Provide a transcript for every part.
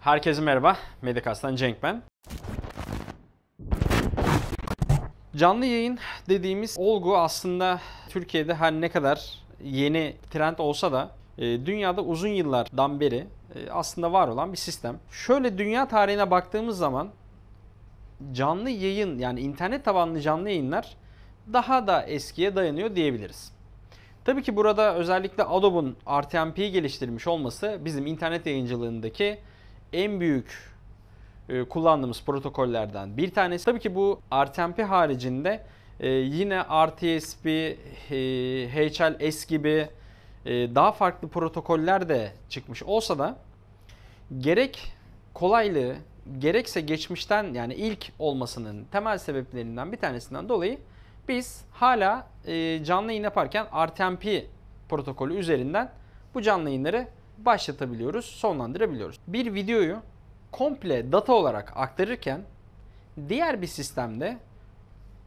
Herkese merhaba, Medikas'tan Cenk ben. Canlı yayın dediğimiz olgu aslında Türkiye'de her ne kadar yeni trend olsa da e, dünyada uzun yıllardan beri e, aslında var olan bir sistem. Şöyle dünya tarihine baktığımız zaman canlı yayın yani internet tabanlı canlı yayınlar daha da eskiye dayanıyor diyebiliriz. Tabii ki burada özellikle Adobe'un RTMP'yi geliştirmiş olması bizim internet yayıncılığındaki en büyük e, kullandığımız protokollerden bir tanesi. Tabii ki bu RTMP haricinde e, yine RTSP, e, HLS gibi daha farklı protokoller de çıkmış olsa da gerek kolaylığı gerekse geçmişten yani ilk olmasının temel sebeplerinden bir tanesinden dolayı biz hala canlı yayın yaparken RTMP protokolü üzerinden bu canlı yayınları başlatabiliyoruz, sonlandırabiliyoruz. Bir videoyu komple data olarak aktarırken diğer bir sistemde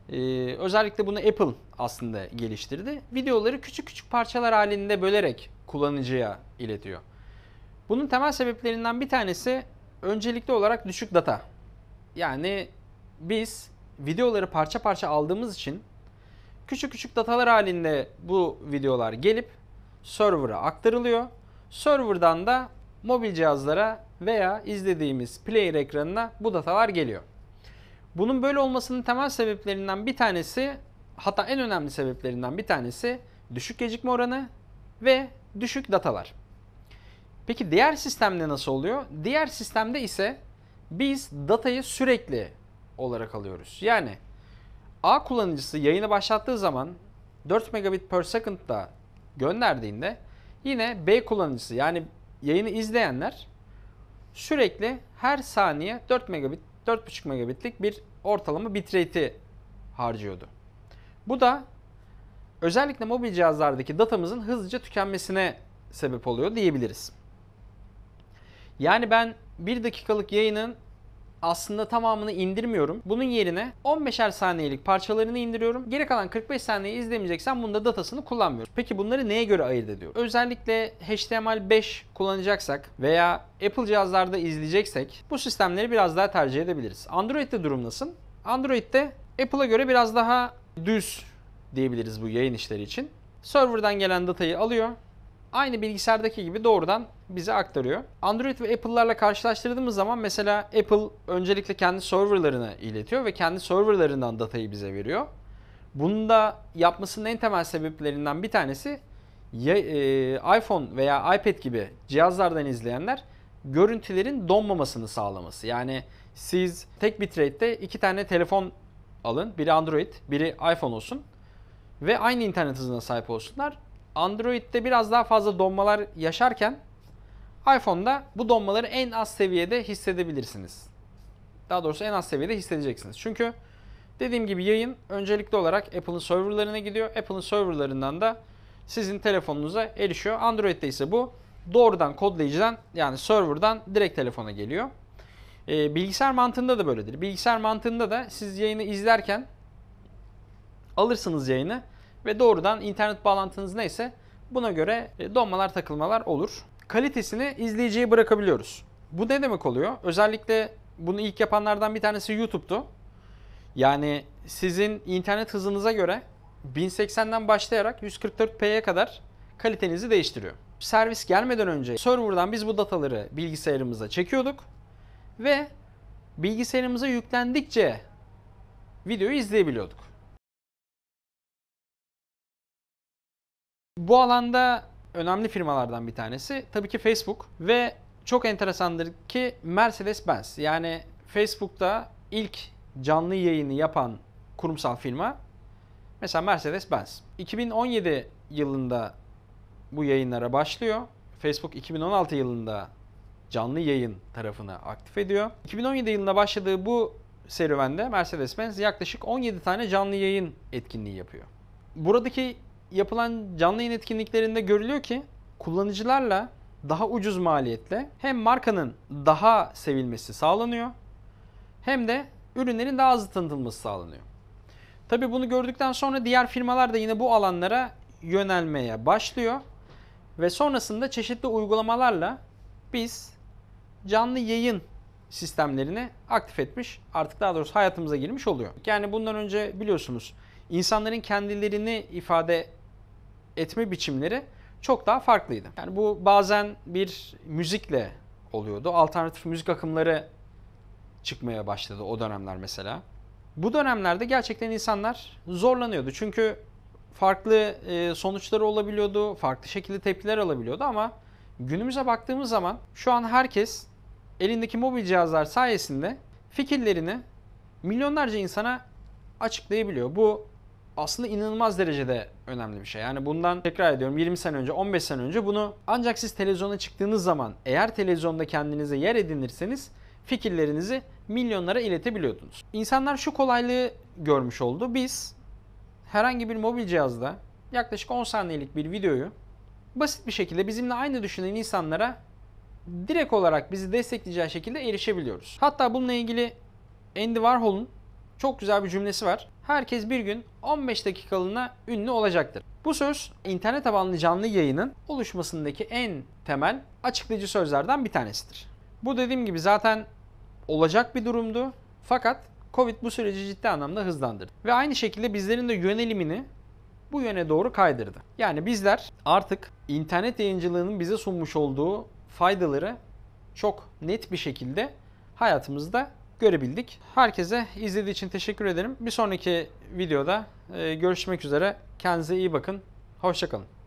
e, özellikle bunu Apple aslında geliştirdi. Videoları küçük küçük parçalar halinde bölerek kullanıcıya iletiyor. Bunun temel sebeplerinden bir tanesi öncelikli olarak düşük data. Yani biz videoları parça parça aldığımız için küçük küçük datalar halinde bu videolar gelip server'a aktarılıyor Server'dan da mobil cihazlara veya izlediğimiz player ekranına bu datalar geliyor. Bunun böyle olmasının temel sebeplerinden bir tanesi hatta en önemli sebeplerinden bir tanesi düşük gecikme oranı ve düşük datalar. Peki diğer sistemde nasıl oluyor? Diğer sistemde ise biz datayı sürekli olarak alıyoruz. Yani A kullanıcısı yayını başlattığı zaman 4 megabit per second'da gönderdiğinde Yine B kullanıcısı yani yayını izleyenler sürekli her saniye 4 megabit 4.5 megabitlik bir ortalama bitrate'i harcıyordu. Bu da özellikle mobil cihazlardaki datamızın hızlıca tükenmesine sebep oluyor diyebiliriz. Yani ben 1 dakikalık yayının aslında tamamını indirmiyorum. Bunun yerine 15'er saniyelik parçalarını indiriyorum. Geri kalan 45 saniyeyi izlemeyeceksen bunda datasını kullanmıyoruz. Peki bunları neye göre ayırt ediyor? Özellikle HTML5 kullanacaksak veya Apple cihazlarda izleyeceksek bu sistemleri biraz daha tercih edebiliriz. Android'de durum nasıl? Android'de Apple'a göre biraz daha düz diyebiliriz bu yayın işleri için. Server'dan gelen datayı alıyor, aynı bilgisayardaki gibi doğrudan bize aktarıyor. Android ve Apple'larla karşılaştırdığımız zaman mesela Apple öncelikle kendi serverlarını iletiyor ve kendi serverlarından datayı bize veriyor. Bunu da yapmasının en temel sebeplerinden bir tanesi e, iPhone veya iPad gibi cihazlardan izleyenler görüntülerin donmamasını sağlaması. Yani siz tek bitrate'de iki tane telefon alın. Biri Android, biri iPhone olsun ve aynı internet hızına sahip olsunlar. Android'de biraz daha fazla donmalar yaşarken iPhone'da bu donmaları en az seviyede hissedebilirsiniz. Daha doğrusu en az seviyede hissedeceksiniz. Çünkü dediğim gibi yayın öncelikli olarak Apple'ın serverlarına gidiyor. Apple'ın serverlarından da sizin telefonunuza erişiyor. Android'de ise bu doğrudan kodlayıcıdan yani serverdan direkt telefona geliyor. E, bilgisayar mantığında da böyledir. Bilgisayar mantığında da siz yayını izlerken alırsınız yayını ve doğrudan internet bağlantınız neyse buna göre e, donmalar takılmalar olur. Kalitesini izleyiciye bırakabiliyoruz. Bu ne demek oluyor? Özellikle bunu ilk yapanlardan bir tanesi YouTube'tu. Yani sizin internet hızınıza göre 1080'den başlayarak 144p'ye kadar kalitenizi değiştiriyor. Servis gelmeden önce serverdan biz bu dataları bilgisayarımıza çekiyorduk ve bilgisayarımıza yüklendikçe videoyu izleyebiliyorduk. Bu alanda önemli firmalardan bir tanesi tabii ki Facebook ve çok enteresandır ki Mercedes-Benz. Yani Facebook'ta ilk canlı yayını yapan kurumsal firma mesela Mercedes-Benz. 2017 yılında bu yayınlara başlıyor. Facebook 2016 yılında canlı yayın tarafını aktif ediyor. 2017 yılında başladığı bu serüvende Mercedes-Benz yaklaşık 17 tane canlı yayın etkinliği yapıyor. Buradaki yapılan canlı yayın etkinliklerinde görülüyor ki kullanıcılarla daha ucuz maliyetle hem markanın daha sevilmesi sağlanıyor hem de ürünlerin daha hızlı tanıtılması sağlanıyor. Tabii bunu gördükten sonra diğer firmalar da yine bu alanlara yönelmeye başlıyor ve sonrasında çeşitli uygulamalarla biz canlı yayın sistemlerini aktif etmiş, artık daha doğrusu hayatımıza girmiş oluyor. Yani bundan önce biliyorsunuz insanların kendilerini ifade etme biçimleri çok daha farklıydı. Yani bu bazen bir müzikle oluyordu. Alternatif müzik akımları çıkmaya başladı o dönemler mesela. Bu dönemlerde gerçekten insanlar zorlanıyordu. Çünkü farklı e, sonuçları olabiliyordu, farklı şekilde tepkiler alabiliyordu ama günümüze baktığımız zaman şu an herkes elindeki mobil cihazlar sayesinde fikirlerini milyonlarca insana açıklayabiliyor. Bu aslında inanılmaz derecede önemli bir şey. Yani bundan tekrar ediyorum 20 sene önce 15 sene önce bunu ancak siz televizyona çıktığınız zaman eğer televizyonda kendinize yer edinirseniz fikirlerinizi milyonlara iletebiliyordunuz. İnsanlar şu kolaylığı görmüş oldu. Biz herhangi bir mobil cihazda yaklaşık 10 saniyelik bir videoyu basit bir şekilde bizimle aynı düşünen insanlara direkt olarak bizi destekleyeceği şekilde erişebiliyoruz. Hatta bununla ilgili Andy Warhol'un çok güzel bir cümlesi var. Herkes bir gün 15 dakikalığına ünlü olacaktır. Bu söz internet tabanlı canlı yayının oluşmasındaki en temel açıklayıcı sözlerden bir tanesidir. Bu dediğim gibi zaten olacak bir durumdu. Fakat Covid bu süreci ciddi anlamda hızlandırdı. Ve aynı şekilde bizlerin de yönelimini bu yöne doğru kaydırdı. Yani bizler artık internet yayıncılığının bize sunmuş olduğu faydaları çok net bir şekilde hayatımızda görebildik. Herkese izlediği için teşekkür ederim. Bir sonraki videoda e, görüşmek üzere. Kendinize iyi bakın. Hoşçakalın.